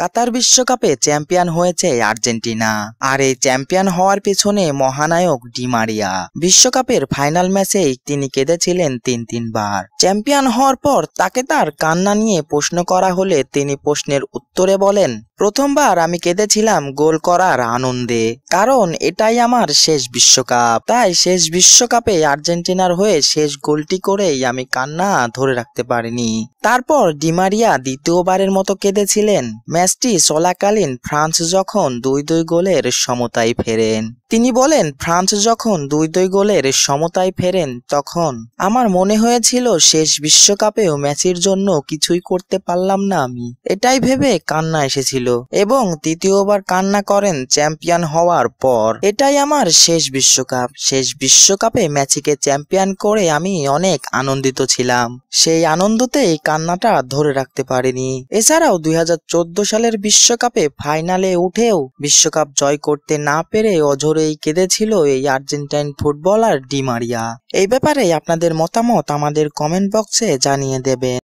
কাতার বিশ্বকাপে চ্যাম্পিয়ন হয়েছে আর্জেন্টিনা আর এই চ্যাম্পিয়ন হওয়ার পেছনে মহানায়ক ডিমারিয়া বিশ্বকাপের ফাইনাল ম্যাচে তিনি কেঁদেছিলেন তিন তিনবার চ্যাম্পিয়ন হওয়ার পর তাকে তার কান্না নিয়ে প্রশ্ন করা হলে তিনি প্রশ্নের উত্তরে বলেন প্রথমবার আমি কেঁদেছিলাম গোল করার আনন্দে কারণ এটাই আমার শেষ বিশ্বকাপ তাই শেষ বিশ্বকাপে আর্জেন্টিনার হয়ে শেষ গোলটি করেই আমি কান্না ধরে রাখতে পারিনি তারপর ডিমারিয়া দ্বিতীয়বারের মতো কেঁদেছিলেন ম্যাচটি চলাকালীন ফ্রান্স যখন দুই দুই গোলের সমতায় ফেরেন তিনি বলেন ফ্রান্স যখন দুই দুই গোলের সমতায় ফেরেন তখন আমার মনে হয়েছিল শেষ বিশ্বকাপেও ম্যাচের জন্য কিছুই করতে পারলাম না আমি এটাই ভেবে কান্না এসেছিল এবং তৃতীয়বার কান্না করেন চ্যাম্পিয়ন হওয়ার পর এটাই আমার শেষ বিশ্বকাপ শেষ বিশ্বকাপে ম্যাচিকে চ্যাম্পিয়ন করে আমি অনেক আনন্দিত ছিলাম সেই আনন্দতেই কান্নাটা ধরে রাখতে পারিনি এছাড়াও দুই সালের বিশ্বকাপে ফাইনালে উঠেও বিশ্বকাপ জয় করতে না পেরে অঝরে হয়েই কেঁদেছিল এই আর্জেন্টাইন ফুটবলার ডিমারিয়া এই ব্যাপারে আপনাদের মতামত আমাদের কমেন্ট বক্সে জানিয়ে দেবেন